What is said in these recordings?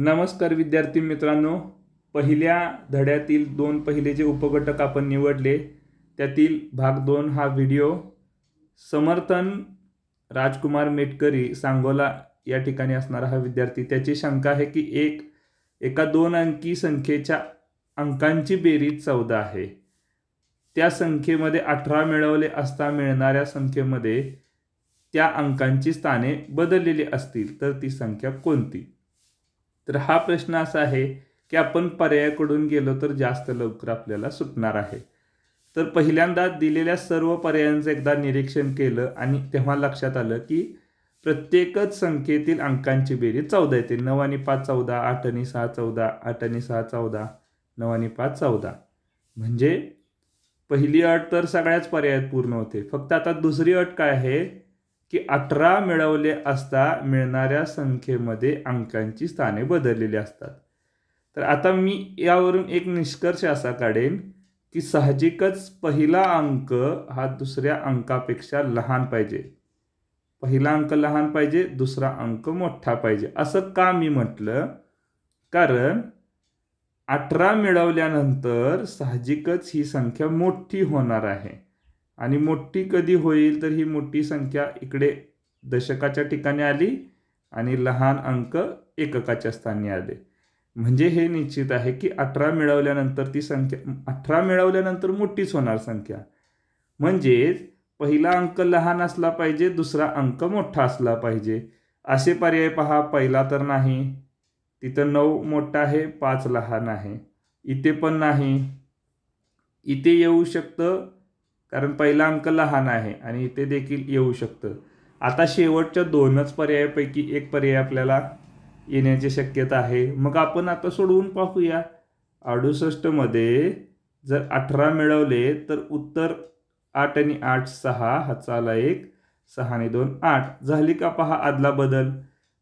नमस्कार विद्यार्थी मित्रांनो पहिल्या धड्यातील दोन पहिले जे उपघटक आपण निवडले त्यातील भाग दोन हा व्हिडिओ समर्थन राजकुमार मेटकरी सांगोला या ठिकाणी असणारा हा विद्यार्थी त्याची शंका आहे की एक एका दोन अंकी संख्येच्या अंकांची बेरीज चौदा आहे त्या संख्येमध्ये अठरा मिळवले असता मिळणाऱ्या संख्येमध्ये त्या अंकांची स्थाने बदललेली असतील तर ती संख्या कोणती तर हा प्रश्न असा आहे की आपण पर्यायाकडून गेलो तर जास्त लवकर आपल्याला सुटणार आहे तर पहिल्यांदा दिलेल्या सर्व पर्यायांचं एकदा निरीक्षण केलं आणि तेव्हा लक्षात आलं की प्रत्येकच संख्येतील अंकांची बेरीज चौदा येते नऊ आणि पाच चौदा आठ आणि सहा चौदा आठ आणि सहा चौदा नऊ आणि पाच चौदा म्हणजे पहिली अट तर सगळ्याच पर्यायात पूर्ण होते फक्त आता दुसरी अट काय आहे की अठरा मिळवले असता मिळणाऱ्या संख्येमध्ये अंकांची स्थाने बदललेली असतात तर आता मी यावरून एक निष्कर्ष असा काढेन की साहजिकच पहिला अंक हा दुसऱ्या अंकापेक्षा लहान पाहिजे पहिला अंक लहान पाहिजे दुसरा अंक मोठा पाहिजे असं का मी म्हटलं कारण अठरा मिळवल्यानंतर साहजिकच ही संख्या मोठी होणार आहे आणि मोठी कधी होईल तर ही मोठी संख्या इकडे दशकाच्या ठिकाणी आली आणि लहान अंक एककाच्या स्थानी आले म्हणजे हे निश्चित आहे की अठरा मिळवल्यानंतर ती संख्या अठरा मिळवल्यानंतर मोठीच होणार संख्या म्हणजेच पहिला अंक लहान असला पाहिजे दुसरा अंक मोठा असला पाहिजे असे पर्याय पहा पहिला तर नाही तिथं नऊ मोठा आहे पाच लहान आहे इथे पण नाही इथे येऊ शकतं कारण पहिला अंक लहान आहे आणि ते देखील येऊ शकतं आता शेवटच्या दोनच पर्यायापैकी एक पर्याय आपल्याला येण्याची शक्यता आहे मग आपण आता सोडवून पाहूया अडुसष्टमध्ये जर अठरा मिळवले तर उत्तर आठ आणि आठ सहा हाचाला एक सहा आणि दोन आठ झाली का पहा आदला बदल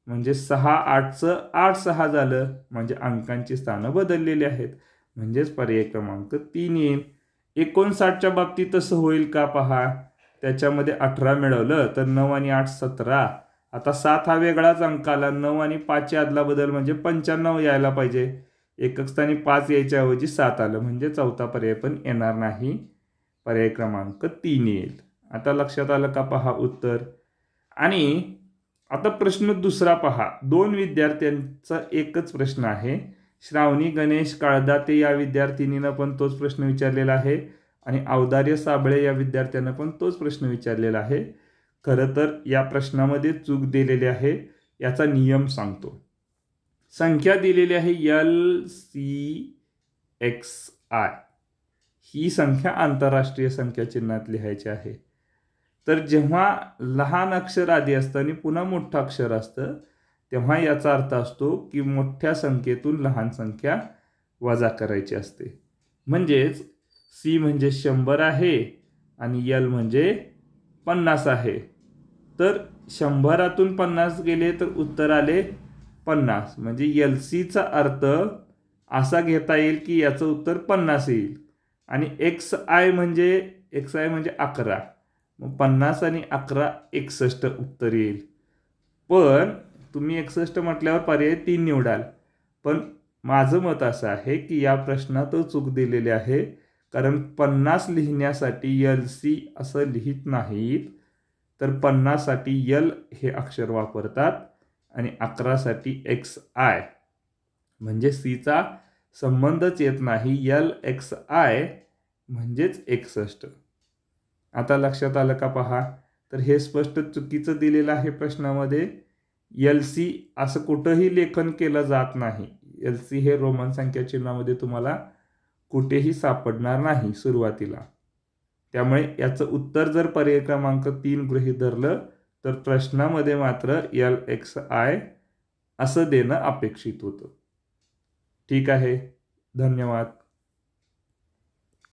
म्हणजे सहा आठचं आठ सहा झालं म्हणजे अंकांची स्थानं बदललेली आहेत म्हणजेच पर्याय क्रमांक तीन येईल एकोणसाठच्या बाबतीत तसं होईल का पहा त्याच्यामध्ये अठरा मिळवलं तर नऊ आणि आठ सतरा आता सात हा वेगळाच अंक आला नऊ आणि पाचची आदला बदल म्हणजे पंच्याण्णव यायला पाहिजे एकक स्थानी पाच यायच्याऐवजी सात आलं म्हणजे चौथा पर्याय पण येणार नाही पर्याय क्रमांक तीन येईल आता लक्षात आलं का पहा उत्तर आणि आता प्रश्न दुसरा पहा दोन विद्यार्थ्यांचा एकच प्रश्न आहे श्रावणी गणेश काळदाते या विद्यार्थिनीनं पण तोच प्रश्न विचारलेला आहे आणि अवदार्य साबळे या विद्यार्थ्यांना पण तोच प्रश्न विचारलेला आहे खरं तर या प्रश्नामध्ये चूक दिलेली आहे याचा नियम सांगतो संख्या दिलेली आहे यल सी एक्स आय ही संख्या आंतरराष्ट्रीय संख्या चिन्हात लिहायची आहे तर जेव्हा लहान अक्षर आधी असतं आणि पुन्हा मोठं अक्षर असतं तेव्हा याचा अर्थ असतो की मोठ्या संख्येतून लहान संख्या वजा करायची असते म्हणजेच सी म्हणजे शंभर आहे आणि यल म्हणजे पन्नास आहे तर शंभरातून पन्नास गेले तर उत्तर आले पन्नास म्हणजे यल सीचा अर्थ असा घेता येईल की याचं उत्तर पन्नास येईल आणि एक्स आय म्हणजे एक्स आय म्हणजे अकरा मग पन्नास आणि अकरा एकसष्ट उत्तर येईल पण तुम्ही एकसष्ट म्हटल्यावर पर्याय तीन निवडाल पण माझं मत असं आहे की या प्रश्नात चूक दिलेली आहे कारण पन्नास लिहिण्यासाठी यल सी असं लिहित नाहीत तर पन्नाससाठी यल हे अक्षर वापरतात आणि अकरासाठी एक्स आय म्हणजे सीचा संबंधच येत नाही यल एक्स आय म्हणजेच एकसष्ट आता लक्षात आलं का पहा तर हे स्पष्ट चुकीचं दिलेलं आहे प्रश्नामध्ये एल सी असं कुठंही लेखन केलं जात नाही एल सी हे रोमन संख्या चिन्हामध्ये तुम्हाला कुठेही सापडणार नाही सुरुवातीला त्यामुळे याचं उत्तर जर पर्याय क्रमांक तीन गृहीत धरलं तर प्रश्नामध्ये मात्र एल एक्स आय असं देणं अपेक्षित होतं ठीक आहे धन्यवाद